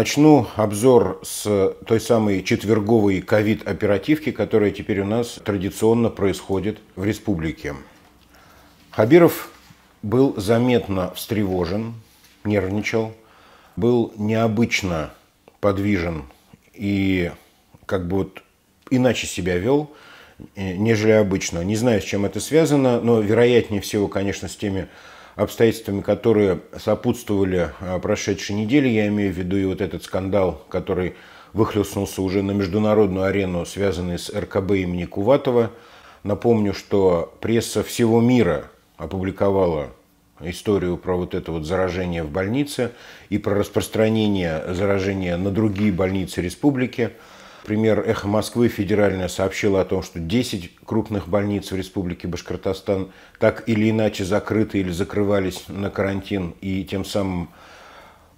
Начну обзор с той самой четверговой ковид-оперативки, которая теперь у нас традиционно происходит в республике. Хабиров был заметно встревожен, нервничал, был необычно подвижен и как бы вот иначе себя вел, э, нежели обычно. Не знаю, с чем это связано, но вероятнее всего, конечно, с теми обстоятельствами, которые сопутствовали а, прошедшей неделе, я имею в виду и вот этот скандал, который выхлестнулся уже на международную арену, связанный с РКБ имени Куватова. Напомню, что пресса всего мира опубликовала историю про вот это вот заражение в больнице и про распространение заражения на другие больницы республики. Например, «Эхо Москвы» федеральное сообщило о том, что 10 крупных больниц в Республике Башкортостан так или иначе закрыты или закрывались на карантин и тем самым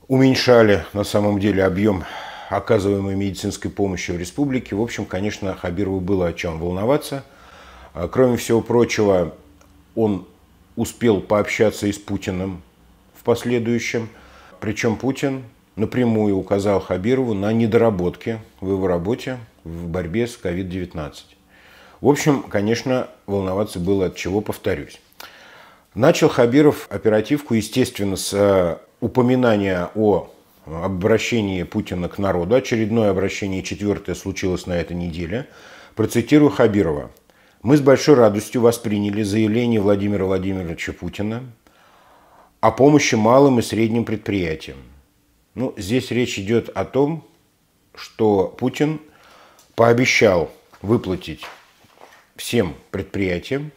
уменьшали на самом деле объем оказываемой медицинской помощи в республике. В общем, конечно, Хабирову было о чем волноваться. А, кроме всего прочего, он успел пообщаться и с Путиным в последующем. Причем Путин напрямую указал Хабирову на недоработки в его работе в борьбе с COVID-19. В общем, конечно, волноваться было от чего, повторюсь. Начал Хабиров оперативку, естественно, с э, упоминания о обращении Путина к народу. Очередное обращение, четвертое, случилось на этой неделе. Процитирую Хабирова. «Мы с большой радостью восприняли заявление Владимира Владимировича Путина о помощи малым и средним предприятиям. Ну, здесь речь идет о том, что Путин пообещал выплатить всем предприятиям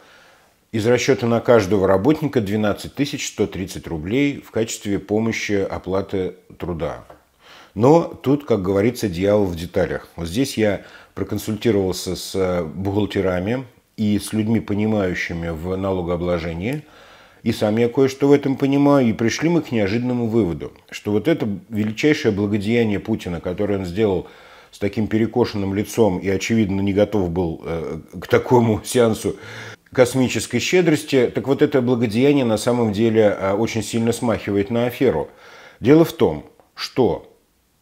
из расчета на каждого работника 12 130 рублей в качестве помощи оплаты труда. Но тут, как говорится, дьявол в деталях. Вот здесь я проконсультировался с э, бухгалтерами и с людьми, понимающими в налогообложении – и сам я кое-что в этом понимаю, и пришли мы к неожиданному выводу, что вот это величайшее благодеяние Путина, которое он сделал с таким перекошенным лицом и, очевидно, не готов был э, к такому сеансу космической щедрости, так вот это благодеяние на самом деле э, очень сильно смахивает на аферу. Дело в том, что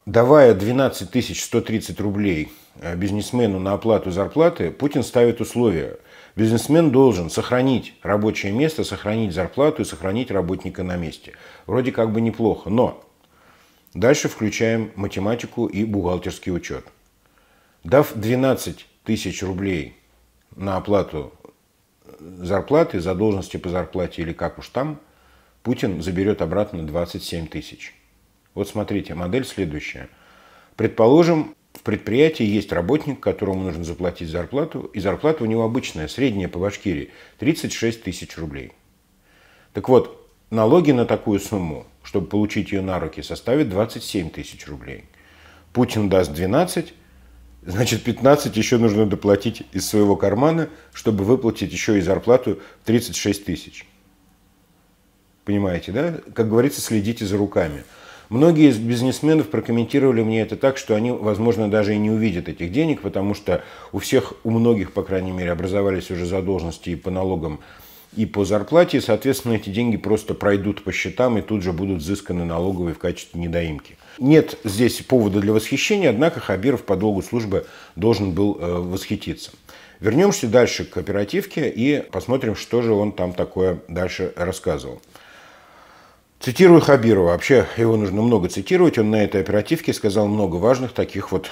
давая 12 130 рублей Э, бизнесмену на оплату зарплаты, Путин ставит условия. Бизнесмен должен сохранить рабочее место, сохранить зарплату и сохранить работника на месте. Вроде как бы неплохо, но дальше включаем математику и бухгалтерский учет. Дав 12 тысяч рублей на оплату э, зарплаты, задолженности по зарплате или как уж там, Путин заберет обратно 27 тысяч. Вот смотрите, модель следующая. Предположим, в предприятии есть работник, которому нужно заплатить зарплату, и зарплата у него обычная, средняя по Башкирии, 36 тысяч рублей. Так вот, налоги на такую сумму, чтобы получить ее на руки, составят 27 тысяч рублей. Путин даст 12, значит 15 еще нужно доплатить из своего кармана, чтобы выплатить еще и зарплату 36 тысяч. Понимаете, да? Как говорится, следите за руками. Многие из бизнесменов прокомментировали мне это так, что они, возможно, даже и не увидят этих денег, потому что у всех, у многих, по крайней мере, образовались уже задолженности и по налогам, и по зарплате, и, соответственно, эти деньги просто пройдут по счетам и тут же будут взысканы налоговой в качестве недоимки. Нет здесь повода для восхищения, однако Хабиров по долгу службы должен был э, восхититься. Вернемся дальше к оперативке и посмотрим, что же он там такое дальше рассказывал. Цитирую Хабирова. Вообще его нужно много цитировать. Он на этой оперативке сказал много важных таких вот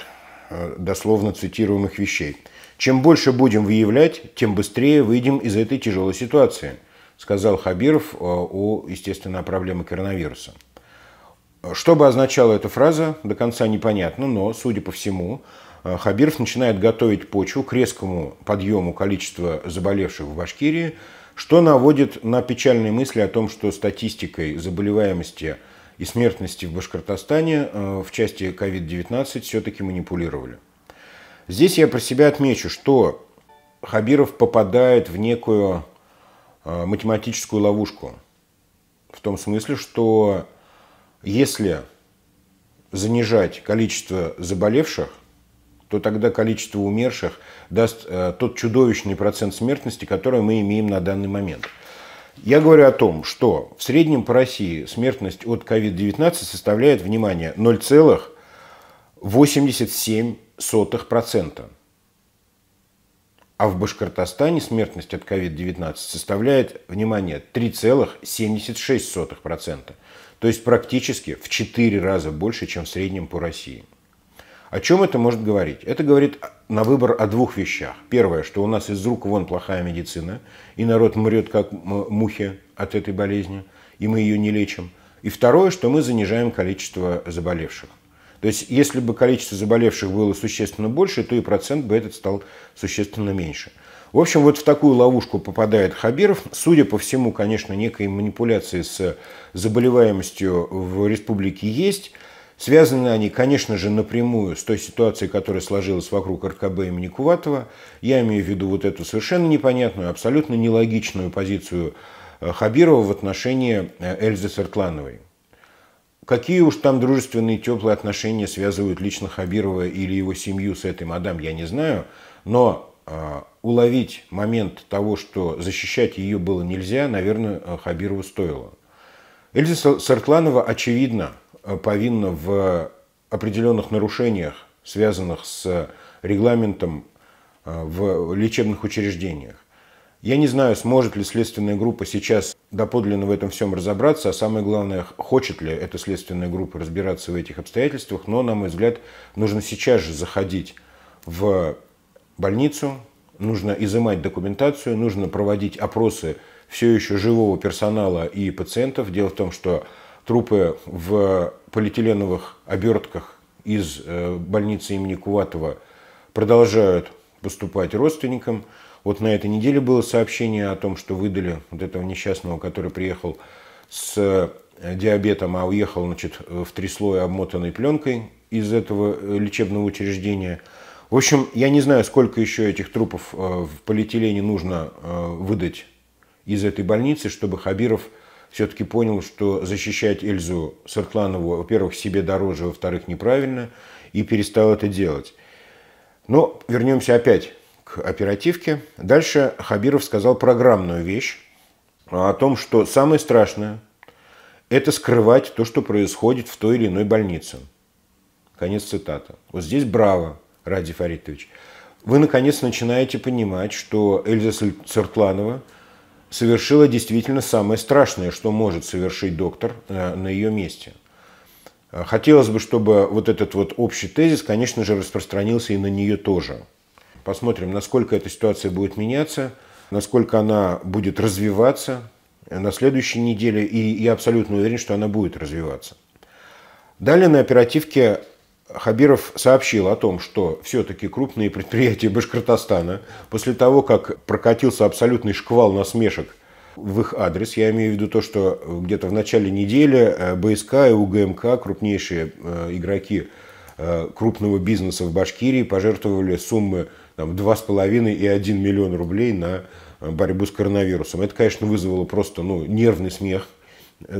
э, дословно цитируемых вещей. «Чем больше будем выявлять, тем быстрее выйдем из этой тяжелой ситуации», сказал Хабиров о, э, естественно, о проблеме коронавируса. Что бы означала эта фраза, до конца непонятно, но, судя по всему, э, Хабиров начинает готовить почву к резкому подъему количества заболевших в Башкирии – что наводит на печальные мысли о том, что статистикой заболеваемости и смертности в Башкортостане э, в части COVID-19 все-таки манипулировали. Здесь я про себя отмечу, что Хабиров попадает в некую э, математическую ловушку. В том смысле, что если занижать количество заболевших, то тогда количество умерших даст э, тот чудовищный процент смертности, который мы имеем на данный момент. Я говорю о том, что в среднем по России смертность от COVID-19 составляет, внимание, 0,87%. А в Башкортостане смертность от COVID-19 составляет, внимание, 3,76%. То есть практически в 4 раза больше, чем в среднем по России. О чем это может говорить? Это говорит на выбор о двух вещах. Первое, что у нас из рук вон плохая медицина, и народ мрет как мухи от этой болезни, и мы ее не лечим. И второе, что мы занижаем количество заболевших. То есть, если бы количество заболевших было существенно больше, то и процент бы этот стал существенно меньше. В общем, вот в такую ловушку попадает Хабиров. Судя по всему, конечно, некой манипуляции с заболеваемостью в республике есть – Связаны они, конечно же, напрямую с той ситуацией, которая сложилась вокруг РКБ имени Куватова. Я имею в виду вот эту совершенно непонятную, абсолютно нелогичную позицию э, Хабирова в отношении э, Эльзы Свертлановой. Какие уж там дружественные теплые отношения связывают лично Хабирова или его семью с этой мадам, я не знаю. Но э, уловить момент того, что защищать ее было нельзя, наверное, э, Хабирову стоило. Эльза Сартланова, очевидно, Э, повинна в определенных нарушениях, связанных с регламентом э, в лечебных учреждениях. Я не знаю, сможет ли следственная группа сейчас доподлинно в этом всем разобраться, а самое главное, хочет ли эта следственная группа разбираться в этих обстоятельствах, но, на мой взгляд, нужно сейчас же заходить в больницу, нужно изымать документацию, нужно проводить опросы все еще живого персонала и пациентов. Дело в том, что трупы в полиэтиленовых обертках из э, больницы имени Куватова продолжают поступать родственникам. Вот на этой неделе было сообщение о том, что выдали вот этого несчастного, который приехал с э, диабетом, а уехал значит, в три слоя обмотанной пленкой из этого э, лечебного учреждения. В общем, я не знаю, сколько еще этих трупов в полиэтилене нужно выдать из этой больницы, чтобы Хабиров – все-таки понял, что защищать Эльзу Сыртланову, во-первых, себе дороже, во-вторых, неправильно, и перестал это делать. Но вернемся опять к оперативке. Дальше Хабиров сказал программную вещь о том, что самое страшное – это скрывать то, что происходит в той или иной больнице. Конец цитата. Вот здесь браво, Ради Фаритович. Вы, наконец, начинаете понимать, что Эльза Сыртланова – совершила действительно самое страшное, что может совершить доктор э, на ее месте. Э, хотелось бы, чтобы вот этот вот общий тезис, конечно же, распространился и на нее тоже. Посмотрим, насколько эта ситуация будет меняться, насколько она будет развиваться на следующей неделе, и я абсолютно уверен, что она будет развиваться. Далее на оперативке Хабиров сообщил о том, что все-таки крупные предприятия Башкортостана, после того, как прокатился абсолютный шквал насмешек в их адрес, я имею в виду то, что где-то в начале недели э, БСК и УГМК, крупнейшие э, игроки э, крупного бизнеса в Башкирии, пожертвовали суммы там, 2,5 и 1 миллион рублей на борьбу с коронавирусом. Это, конечно, вызвало просто ну, нервный смех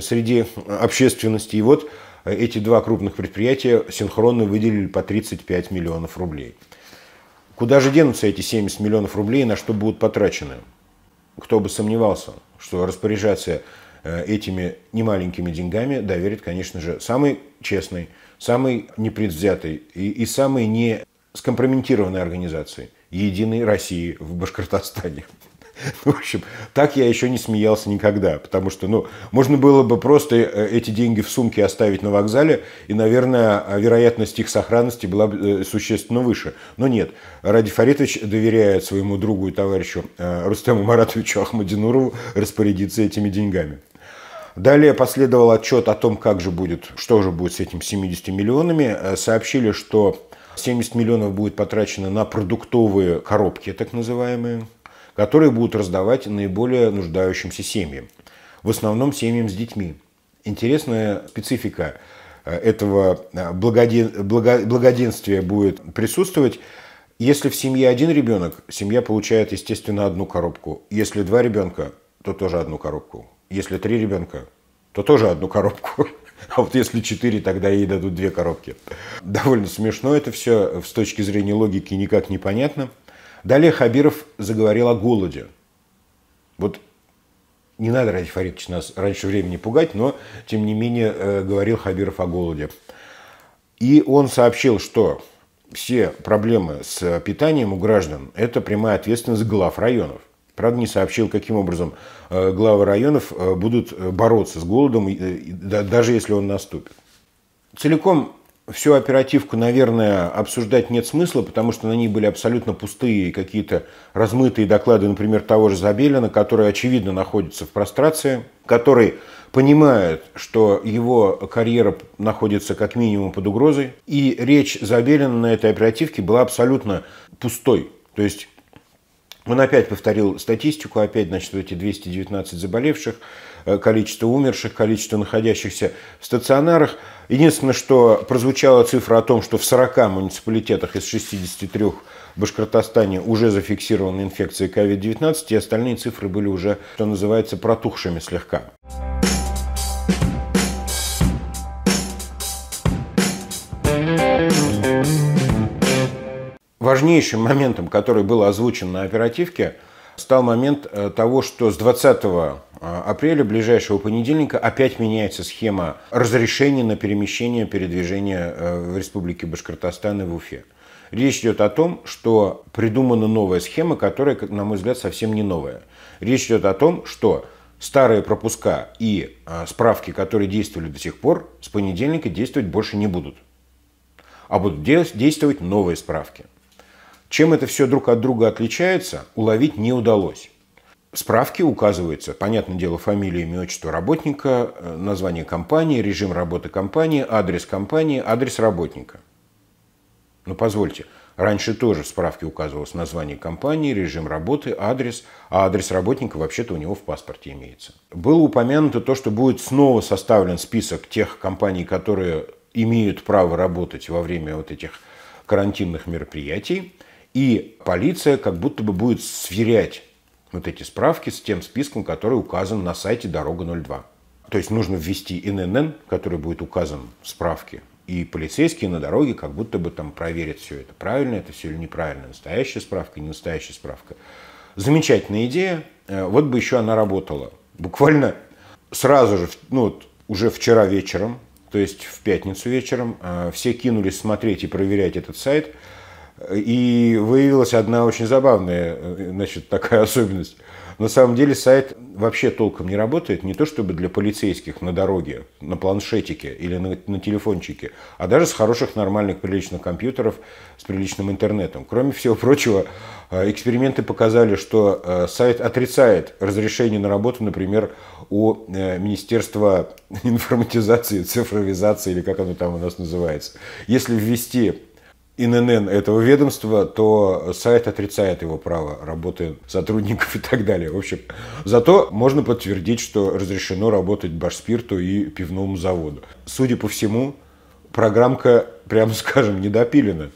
среди общественности. И вот Э, эти два крупных предприятия синхронно выделили по 35 миллионов рублей. Куда же денутся эти 70 миллионов рублей и на что будут потрачены? Кто бы сомневался, что распоряжаться э, этими немаленькими деньгами доверит, конечно же, самый честный, самый непредвзятый и, и самый не скомпрометированной организации – Единой России в Башкортостане. В общем, так я еще не смеялся никогда, потому что, ну, можно было бы просто э, эти деньги в сумке оставить на вокзале, и, наверное, а, вероятность их сохранности была бы э, существенно выше. Но нет, Ради Фаритович доверяет своему другу и товарищу э, Рустему Маратовичу Ахмадинурову распорядиться этими деньгами. Далее последовал отчет о том, как же будет, что же будет с этими 70 миллионами. Сообщили, что 70 миллионов будет потрачено на продуктовые коробки, так называемые, которые будут раздавать наиболее нуждающимся семьям. В основном семьям с детьми. Интересная специфика э, этого э, благоден... благо... благоденствия будет присутствовать. Если в семье один ребенок, семья получает, естественно, одну коробку. Если два ребенка, то тоже одну коробку. Если три ребенка, то тоже одну коробку. А вот если четыре, тогда ей дадут две коробки. Довольно смешно это все, с точки зрения логики никак не понятно. Далее Хабиров заговорил о голоде. Вот не надо, Радий Фаридович, нас раньше времени пугать, но, тем не менее, э, говорил Хабиров о голоде. И он сообщил, что все проблемы с питанием у граждан – это прямая ответственность глав районов. Правда, не сообщил, каким образом э, главы районов э, будут бороться с голодом, даже если он наступит. Целиком всю оперативку, наверное, обсуждать нет смысла, потому что на ней были абсолютно пустые какие-то размытые доклады, например, того же Забелина, который, очевидно, находится в прострации, который понимает, что его карьера находится как минимум под угрозой. И речь Забелина на этой оперативке была абсолютно пустой. То есть он опять повторил статистику, опять, значит, эти 219 заболевших, Э, количество умерших, количество находящихся в стационарах. Единственное, что прозвучала цифра о том, что в 40 муниципалитетах из 63 в Башкортостане уже зафиксированы инфекции COVID-19, и остальные цифры были уже, что называется, протухшими слегка. Важнейшим моментом, который был озвучен на оперативке – стал момент э, того, что с 20 э, апреля ближайшего понедельника опять меняется схема разрешения на перемещение, передвижение э, в Республике Башкортостан и в Уфе. Речь идет о том, что придумана новая схема, которая, на мой взгляд, совсем не новая. Речь идет о том, что старые пропуска и справки, которые действовали до сих пор, с понедельника действовать больше не будут, а будут действовать новые справки. Чем это все друг от друга отличается, уловить не удалось. В справке указывается, понятное дело, фамилия, имя, отчество работника, э, название компании, режим работы компании, адрес компании, адрес работника. Но ну, позвольте, раньше тоже в справке указывалось название компании, режим работы, адрес, а адрес работника вообще-то у него в паспорте имеется. Было упомянуто то, что будет снова составлен список тех компаний, которые имеют право работать во время вот этих карантинных мероприятий. И полиция как будто бы будет сверять вот эти справки с тем списком, который указан на сайте «Дорога 02». То есть нужно ввести ИНН, который будет указан в справке, и полицейские на дороге как будто бы там проверят все это, правильно это все или неправильно, настоящая справка, не настоящая справка. Замечательная идея, э, вот бы еще она работала. Буквально сразу же, ну вот уже вчера вечером, то есть в пятницу вечером, э, все кинулись смотреть и проверять этот сайт – и выявилась одна очень забавная э, значит, такая особенность. На самом деле сайт вообще толком не работает, не то чтобы для полицейских на дороге, на планшетике или на, на телефончике, а даже с хороших, нормальных, приличных компьютеров, с приличным интернетом. Кроме всего прочего, э, эксперименты показали, что э, сайт отрицает разрешение на работу, например, у Министерства информатизации, цифровизации или как оно там у нас называется. Если ввести ИНН этого ведомства, то сайт отрицает его право работы сотрудников и так далее. В общем, зато можно подтвердить, что разрешено работать башспирту и пивному заводу. Судя по всему, программка, прямо скажем, недопилена.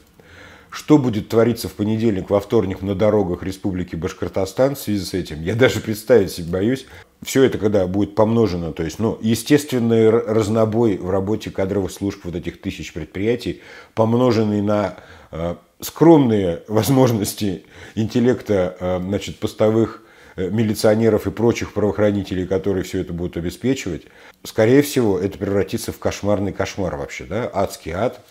Что будет твориться в понедельник, во вторник на дорогах Республики Башкортостан в связи с этим, я даже представить себе боюсь все это когда будет помножено, то есть, ну, естественный разнобой в работе кадровых служб вот этих тысяч предприятий, помноженный на э, скромные возможности интеллекта, э, значит, постовых э, милиционеров и прочих правоохранителей, которые все это будут обеспечивать, скорее всего, это превратится в кошмарный кошмар вообще, да, адский ад,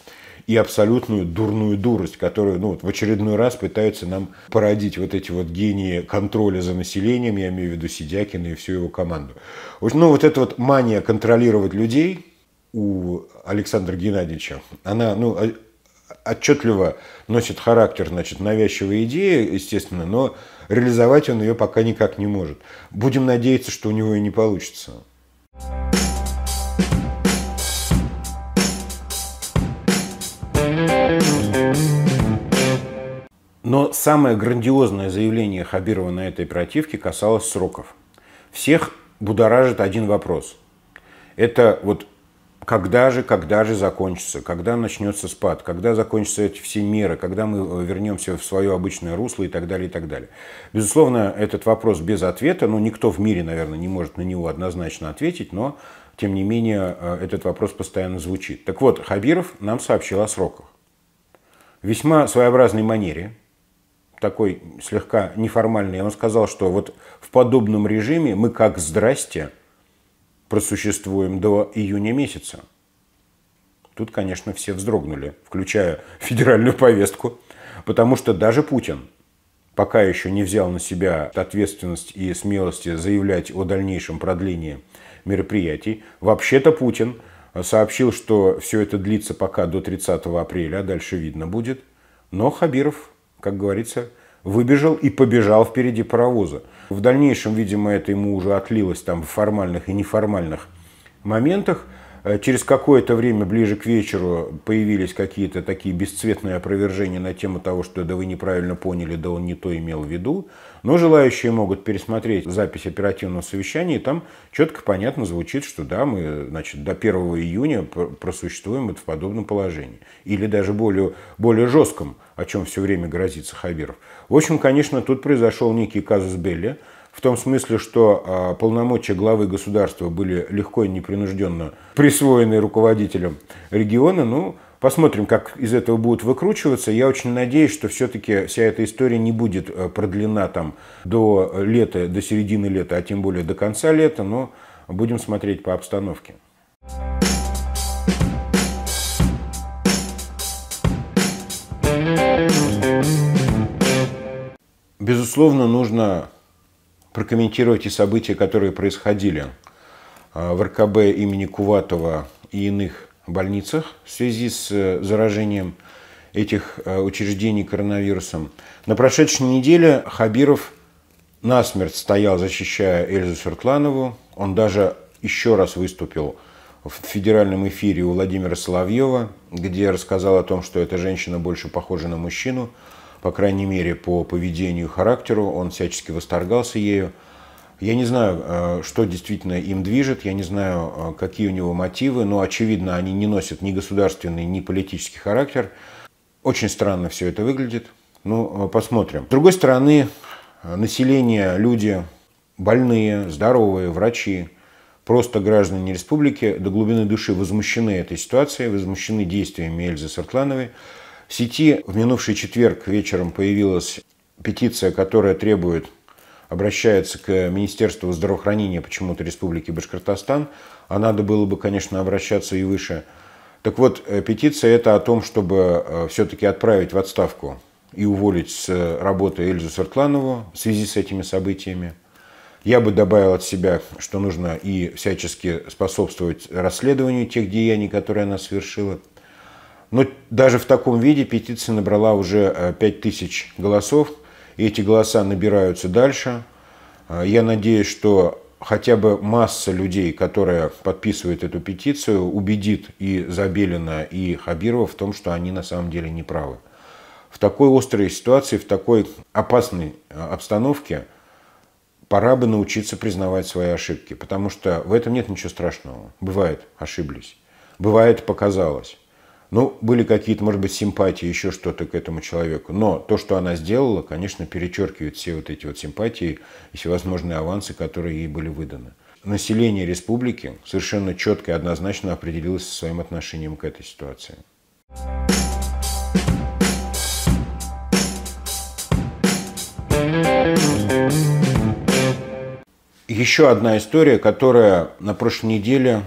и абсолютную дурную дурость, которую ну, вот в очередной раз пытаются нам породить вот эти вот гении контроля за населением, я имею в виду Сидякина и всю его команду. Ну вот эта вот мания контролировать людей у Александра Геннадьевича, она ну, отчетливо носит характер значит, навязчивой идеи, естественно, но реализовать он ее пока никак не может. Будем надеяться, что у него и не получится. thank you Но самое грандиозное заявление Хабирова на этой оперативке касалось сроков. Всех будоражит один вопрос. Это вот когда же, когда же закончится, когда начнется спад, когда закончатся эти все меры, когда мы э, вернемся в свое обычное русло и так далее, и так далее. Безусловно, этот вопрос без ответа, ну, никто в мире, наверное, не может на него однозначно ответить, но, тем не менее, э, этот вопрос постоянно звучит. Так вот, Хабиров нам сообщил о сроках. В весьма своеобразной манере – такой слегка неформальный, он сказал, что вот в подобном режиме мы как «здрасте» просуществуем до июня месяца. Тут, конечно, все вздрогнули, включая федеральную повестку, потому что даже Путин пока еще не взял на себя ответственность и смелости заявлять о дальнейшем продлении мероприятий. Вообще-то Путин сообщил, что все это длится пока до 30 апреля, а дальше видно будет. Но Хабиров как говорится, выбежал и побежал впереди паровоза. В дальнейшем, видимо, это ему уже отлилось там в формальных и неформальных моментах. Э, через какое-то время, ближе к вечеру, появились какие-то такие бесцветные опровержения на тему того, что да вы неправильно поняли, да он не то имел в виду. Но желающие могут пересмотреть запись оперативного совещания, и там четко понятно звучит, что да, мы значит, до 1 июня просуществуем вот в подобном положении. Или даже более, более жестком о чем все время грозится Хабиров. В общем, конечно, тут произошел некий казус Белли, в том смысле, что а, полномочия главы государства были легко и непринужденно присвоены руководителям региона. Ну, посмотрим, как из этого будут выкручиваться. Я очень надеюсь, что все-таки вся эта история не будет э, продлена там до лета, до середины лета, а тем более до конца лета, но будем смотреть по обстановке. Безусловно, нужно прокомментировать и события, которые происходили а, в РКБ имени Куватова и иных больницах в связи с э, заражением этих э, учреждений коронавирусом. На прошедшей неделе Хабиров насмерть стоял, защищая Эльзу Свертланову. Он даже еще раз выступил в федеральном эфире у Владимира Соловьева, где рассказал о том, что эта женщина больше похожа на мужчину – по крайней мере, по поведению и характеру, он всячески восторгался ею. Я не знаю, э, что действительно им движет, я не знаю, э, какие у него мотивы, но, очевидно, они не носят ни государственный, ни политический характер. Очень странно все это выглядит. Ну, э, посмотрим. С другой стороны, население, люди больные, здоровые, врачи, просто граждане республики до глубины души возмущены этой ситуацией, возмущены действиями Эльзы Сартлановой. В сети в минувший четверг вечером появилась петиция, которая требует, обращается к Министерству здравоохранения почему-то Республики Башкортостан, а надо было бы, конечно, обращаться и выше. Так вот, э, петиция это о том, чтобы э, все-таки отправить в отставку и уволить с работы Эльзу Свертланову в связи с этими событиями. Я бы добавил от себя, что нужно и всячески способствовать расследованию тех деяний, которые она совершила. Но ну, даже в таком виде петиция набрала уже 5000 э, голосов. И эти голоса набираются дальше. Э, я надеюсь, что хотя бы масса людей, которые подписывают эту петицию, убедит и Забелина, и Хабирова в том, что они на самом деле не правы. В такой острой ситуации, в такой опасной э, обстановке пора бы научиться признавать свои ошибки, потому что в этом нет ничего страшного. Бывает, ошиблись. Бывает, показалось. Ну, были какие-то, может быть, симпатии, еще что-то к этому человеку. Но то, что она сделала, конечно, перечеркивает все вот эти вот симпатии и всевозможные авансы, которые ей были выданы. Население республики совершенно четко и однозначно определилось со своим отношением к этой ситуации. Еще одна история, которая на прошлой неделе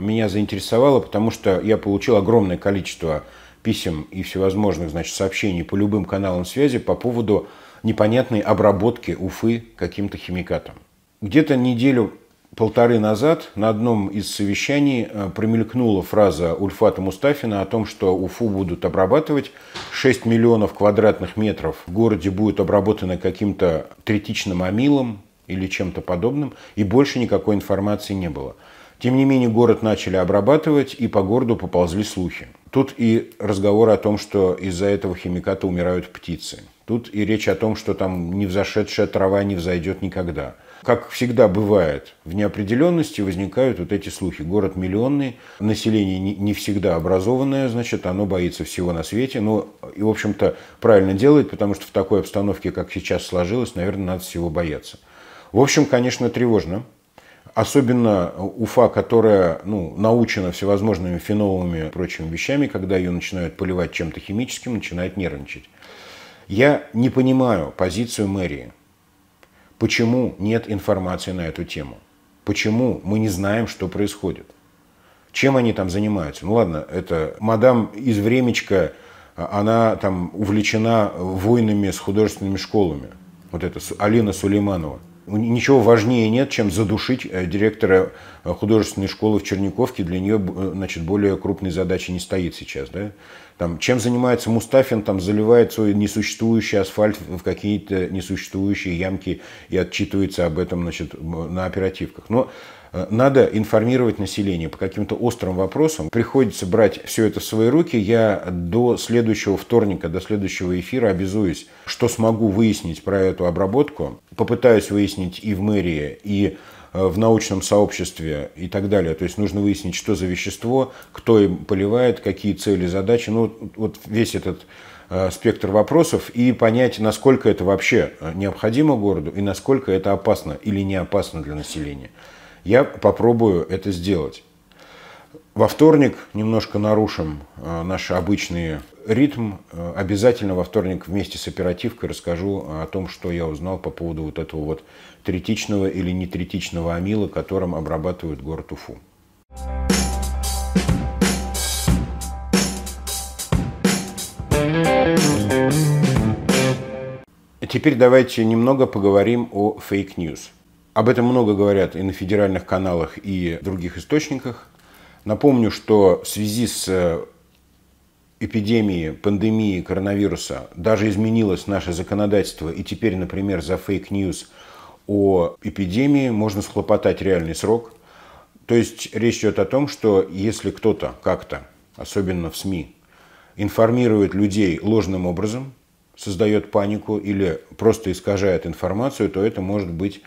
меня заинтересовало, потому что я получил огромное количество писем и всевозможных значит, сообщений по любым каналам связи по поводу непонятной обработки Уфы каким-то химикатом. Где-то неделю полторы назад на одном из совещаний э, промелькнула фраза Ульфата Мустафина о том, что Уфу будут обрабатывать. 6 миллионов квадратных метров в городе будет обработано каким-то третичным амилом или чем-то подобным, и больше никакой информации не было. Тем не менее, город начали обрабатывать, и по городу поползли слухи. Тут и разговоры о том, что из-за этого химиката умирают птицы. Тут и речь о том, что там невзошедшая трава не взойдет никогда. Как всегда бывает, в неопределенности возникают вот эти слухи. Город миллионный, население не всегда образованное, значит, оно боится всего на свете. Ну, и, в общем-то, правильно делает, потому что в такой обстановке, как сейчас сложилось, наверное, надо всего бояться. В общем, конечно, тревожно. Особенно Уфа, которая ну, научена всевозможными феновыми, и прочими вещами, когда ее начинают поливать чем-то химическим, начинает нервничать. Я не понимаю позицию мэрии. Почему нет информации на эту тему? Почему мы не знаем, что происходит? Чем они там занимаются? Ну ладно, это мадам из Времечка, она там увлечена войнами с художественными школами. Вот это Алина Сулейманова ничего важнее нет, чем задушить э, директора а художественной школы в Черниковке, для нее э, значит, более крупной задачи не стоит сейчас. Да? Там, чем занимается Мустафин, там, заливает свой несуществующий асфальт в какие-то несуществующие ямки и отчитывается об этом значит, на оперативках. Но э, надо информировать население по каким-то острым вопросам. Приходится брать все это в свои руки. Я до следующего вторника, до следующего эфира обязуюсь, что смогу выяснить про эту обработку. Попытаюсь выяснить и в мэрии, и Э, в научном сообществе и так далее. То есть нужно выяснить, что за вещество, кто им поливает, какие цели, задачи. Ну, вот, весь этот э, спектр вопросов и понять, насколько это вообще э, необходимо городу и насколько это опасно или не опасно для населения. Я попробую это сделать. Во вторник немножко нарушим наши обычные ритм э, обязательно во вторник вместе с оперативкой расскажу э, о том, что я узнал по поводу вот этого вот третичного или нетретичного амила, которым обрабатывают город Уфу. Теперь давайте немного поговорим о фейк-ньюс. Об этом много говорят и на федеральных каналах, и других источниках. Напомню, что в связи с э, эпидемии, пандемии коронавируса даже изменилось наше законодательство, и теперь, например, за фейк-ньюс о эпидемии можно схлопотать реальный срок. То есть речь идет о том, что если кто-то как-то, особенно в СМИ, информирует людей ложным образом, создает панику или просто искажает информацию, то это может быть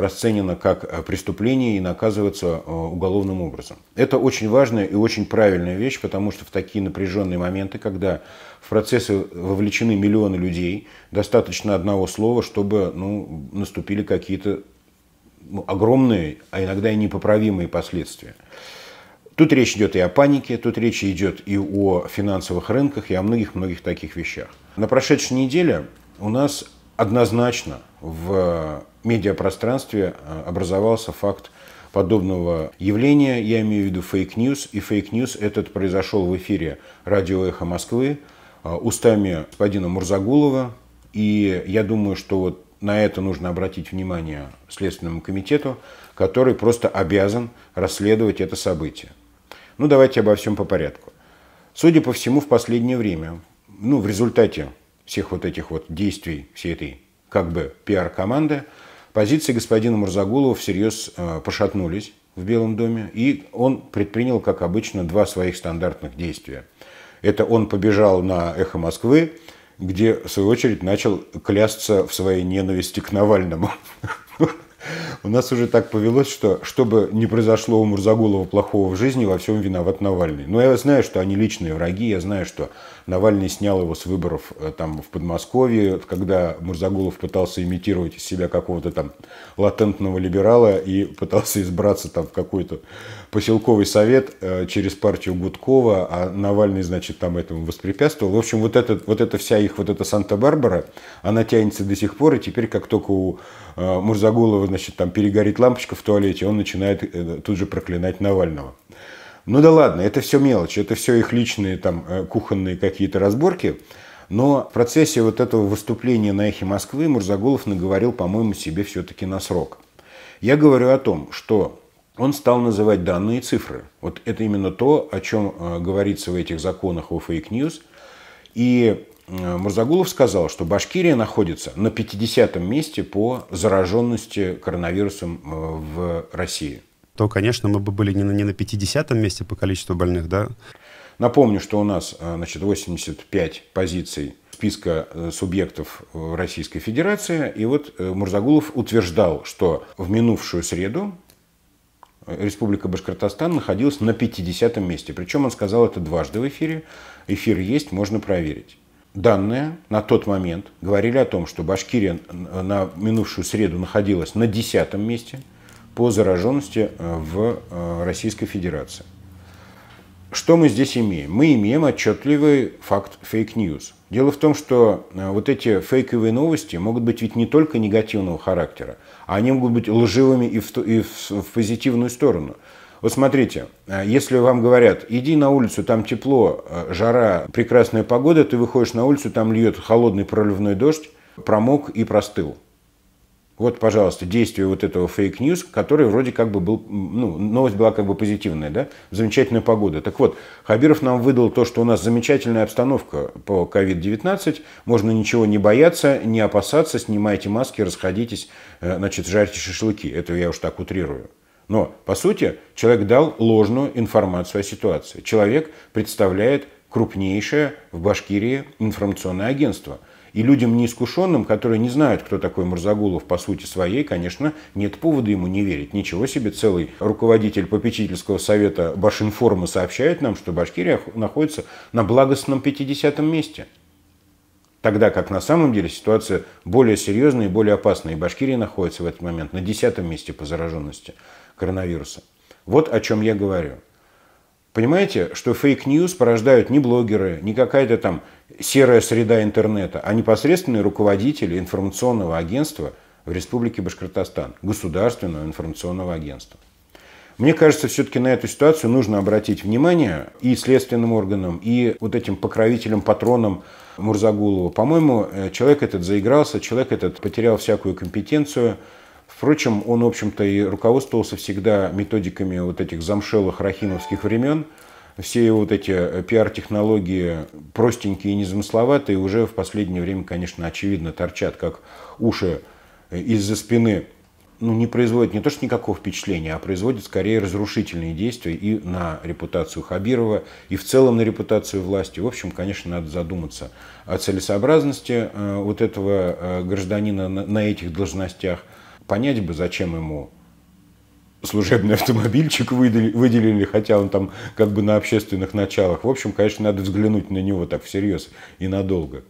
расценено как э, преступление и наказывается э, уголовным образом. Это очень важная и очень правильная вещь, потому что в такие напряженные моменты, когда в процессы вовлечены миллионы людей, достаточно одного слова, чтобы ну, наступили какие-то ну, огромные, а иногда и непоправимые последствия. Тут речь идет и о панике, тут речь идет и о финансовых рынках, и о многих-многих таких вещах. На прошедшей неделе у нас однозначно в медиапространстве э, образовался факт подобного явления. Я имею в виду фейк-ньюс. И фейк-ньюс этот произошел в эфире радио «Эхо Москвы» э, устами господина Мурзагулова. И я думаю, что вот на это нужно обратить внимание Следственному комитету, который просто обязан расследовать это событие. Ну, давайте обо всем по порядку. Судя по всему, в последнее время, ну, в результате всех вот этих вот действий, всей этой как бы пиар-команды, позиции господина Мурзагулова всерьез э, пошатнулись в Белом доме, и он предпринял, как обычно, два своих стандартных действия. Это он побежал на «Эхо Москвы», где, в свою очередь, начал клясться в своей ненависти к Навальному. У нас уже так повелось, что чтобы не произошло у Мурзагулова плохого в жизни, во всем виноват Навальный. Но я знаю, что они личные враги, я знаю, что Навальный снял его с выборов э, там, в Подмосковье, когда Мурзагулов пытался имитировать из себя какого-то там латентного либерала и пытался избраться там в какой-то поселковый совет э, через партию Гудкова, а Навальный, значит, там этому воспрепятствовал. В общем, вот, этот, вот эта вся их, вот эта Санта-Барбара, она тянется до сих пор, и теперь, как только у э, Мурзагулова, значит, там там перегорит лампочка в туалете, он начинает э, тут же проклинать Навального. Ну да ладно, это все мелочи, это все их личные там э, кухонные какие-то разборки. Но в процессе вот этого выступления на эхе Москвы Мурзаголов наговорил, по-моему, себе все-таки на срок. Я говорю о том, что он стал называть данные цифры. Вот это именно то, о чем э, говорится в этих законах о фейк-ньюс. И Э, Мурзагулов сказал, что Башкирия находится на 50-м месте по зараженности коронавирусом э, в России. То, конечно, мы бы были не на, не на 50-м месте по количеству больных, да? Напомню, что у нас э, значит, 85 позиций списка субъектов Российской Федерации. И вот Мурзагулов утверждал, что в минувшую среду Республика Башкортостан находилась на 50-м месте. Причем он сказал это дважды в эфире. Эфир есть, можно проверить данные на тот момент говорили о том, что Башкирия на минувшую среду находилась на десятом месте по зараженности э, в э, Российской Федерации. Что мы здесь имеем? Мы имеем отчетливый факт фейк-ньюс. Дело в том, что э, вот эти фейковые новости могут быть ведь не только негативного характера, а они могут быть лживыми и в, и в, в позитивную сторону. Вот смотрите, э, если вам говорят, иди на улицу, там тепло, э, жара, прекрасная погода, ты выходишь на улицу, там льет холодный проливной дождь, промок и простыл. Вот, пожалуйста, действие вот этого фейк-ньюс, который вроде как бы был, ну, новость была как бы позитивная, да, замечательная погода. Так вот, Хабиров нам выдал то, что у нас замечательная обстановка по COVID-19, можно ничего не бояться, не опасаться, снимайте маски, расходитесь, э, значит, жарьте шашлыки. Это я уж так утрирую. Но, по сути, человек дал ложную информацию о ситуации. Человек представляет крупнейшее в Башкирии информационное агентство. И людям неискушенным, которые не знают, кто такой Мурзагулов по сути своей, конечно, нет повода ему не верить. Ничего себе, целый руководитель попечительского совета Башинформа сообщает нам, что Башкирия находится на благостном 50 месте. Тогда как на самом деле ситуация более серьезная и более опасная. И Башкирия находится в этот момент на 10 месте по зараженности коронавируса. Вот о чем я говорю. Понимаете, что фейк-ньюс порождают не блогеры, не какая-то там серая среда интернета, а непосредственные руководители информационного агентства в Республике Башкортостан, государственного информационного агентства. Мне кажется, все-таки на эту ситуацию нужно обратить внимание и следственным органам, и вот этим покровителям, патронам Мурзагулова. По-моему, э, человек этот заигрался, человек этот потерял всякую компетенцию, Впрочем, он, в общем-то, и руководствовался всегда методиками вот этих замшелых рахимовских времен. Все вот эти э, пиар-технологии простенькие и незамысловатые уже в последнее время, конечно, очевидно торчат, как уши э, из-за спины ну, не производят не то, что никакого впечатления, а производит скорее разрушительные действия и на репутацию Хабирова, и в целом на репутацию власти. В общем, конечно, надо задуматься о целесообразности э, вот этого гражданина на этих должностях – понять бы, зачем ему служебный автомобильчик выделили, выделили, хотя он там как бы на общественных началах. В общем, конечно, надо взглянуть на него так всерьез и надолго.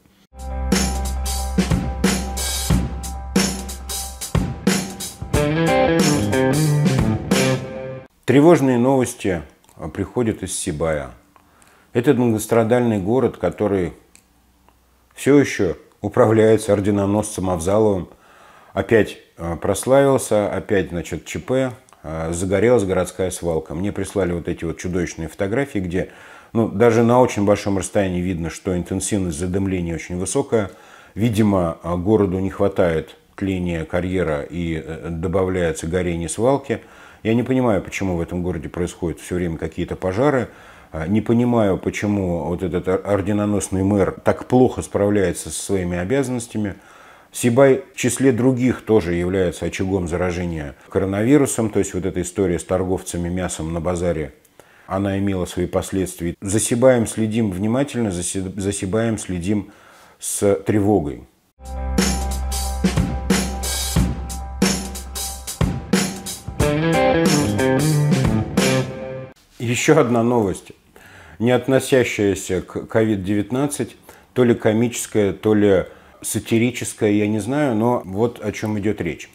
Тревожные новости а, приходят из Сибая. Этот многострадальный город, который все еще управляется орденоносцем Авзаловым, опять э, прославился, опять, значит, ЧП, э, загорелась городская свалка. Мне прислали вот эти вот чудовищные фотографии, где ну, даже на очень большом расстоянии видно, что интенсивность задымления очень высокая. Видимо, э, городу не хватает тления карьера и добавляется горение свалки. Я не понимаю, почему в этом городе происходят все время какие-то пожары. Не понимаю, почему вот этот орденоносный мэр так плохо справляется со своими обязанностями – Сибай в числе других тоже является очагом заражения коронавирусом, то есть вот эта история с торговцами мясом на базаре, она имела свои последствия. За Сибаем следим внимательно, за Сибаем следим с тревогой. Еще одна новость, не относящаяся к COVID-19, то ли комическая, то ли сатирическое, я не знаю, но вот о чем идет речь.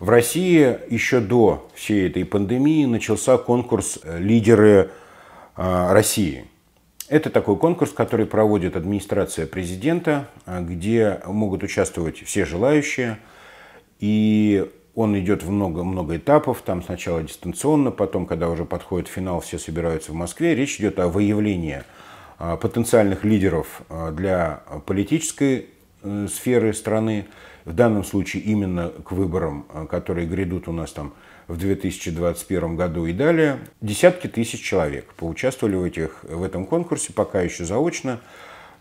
В России еще до всей этой пандемии начался конкурс э, «Лидеры э, России». Это такой конкурс, который проводит администрация президента, э, где могут участвовать все желающие. И он идет в много-много этапов. Там сначала дистанционно, потом, когда уже подходит финал, все собираются в Москве. Речь идет о выявлении потенциальных лидеров для политической Э, сферы страны, в данном случае именно к выборам, э, которые грядут у нас там в 2021 году и далее. Десятки тысяч человек поучаствовали в, этих, в этом конкурсе, пока еще заочно.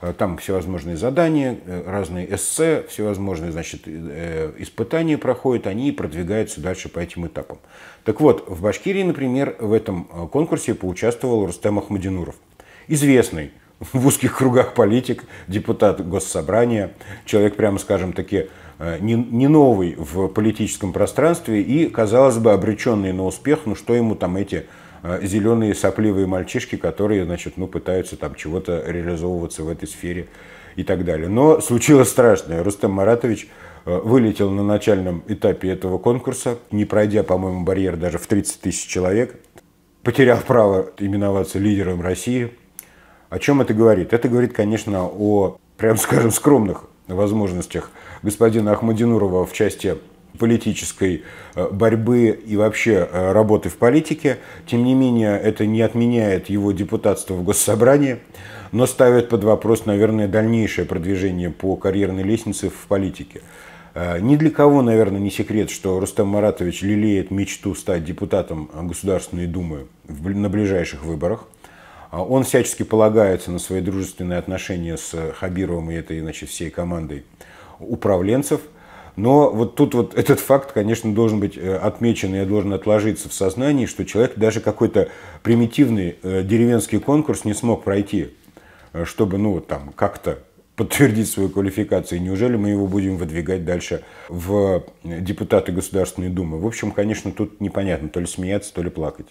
Э, там всевозможные задания, разные эссе, всевозможные значит, испытания проходят, они и продвигаются дальше по этим этапам. Так вот, в Башкирии, например, в этом конкурсе поучаствовал Рустем Ахмадинуров, известный в узких кругах политик, депутат госсобрания, человек, прямо скажем таки, э, не, не новый в политическом пространстве и, казалось бы, обреченный на успех, ну что ему там эти э, зеленые сопливые мальчишки, которые, значит, ну, пытаются там чего-то реализовываться в этой сфере и так далее. Но случилось страшное. Рустам Маратович э, вылетел на начальном этапе этого конкурса, не пройдя, по-моему, барьер даже в 30 тысяч человек, потеряв право именоваться лидером России – о чем это говорит? Это говорит, конечно, о, прям скажем, скромных возможностях господина Ахмадинурова в части политической э, борьбы и вообще э, работы в политике. Тем не менее, это не отменяет его депутатство в Госсобрании, но ставит под вопрос, наверное, дальнейшее продвижение по карьерной лестнице в политике. Э, ни для кого, наверное, не секрет, что Рустам Маратович лелеет мечту стать депутатом Государственной Думы на ближайших выборах. А он всячески полагается на свои дружественные отношения с Хабировым и этой, значит, всей командой управленцев. Но вот тут вот этот факт, конечно, должен быть э, отмечен и должен отложиться в сознании, что человек даже какой-то примитивный э, деревенский конкурс не смог пройти, э, чтобы, ну, вот там, как-то подтвердить свою квалификацию. Неужели мы его будем выдвигать дальше в депутаты Государственной Думы? В общем, конечно, тут непонятно, то ли смеяться, то ли плакать.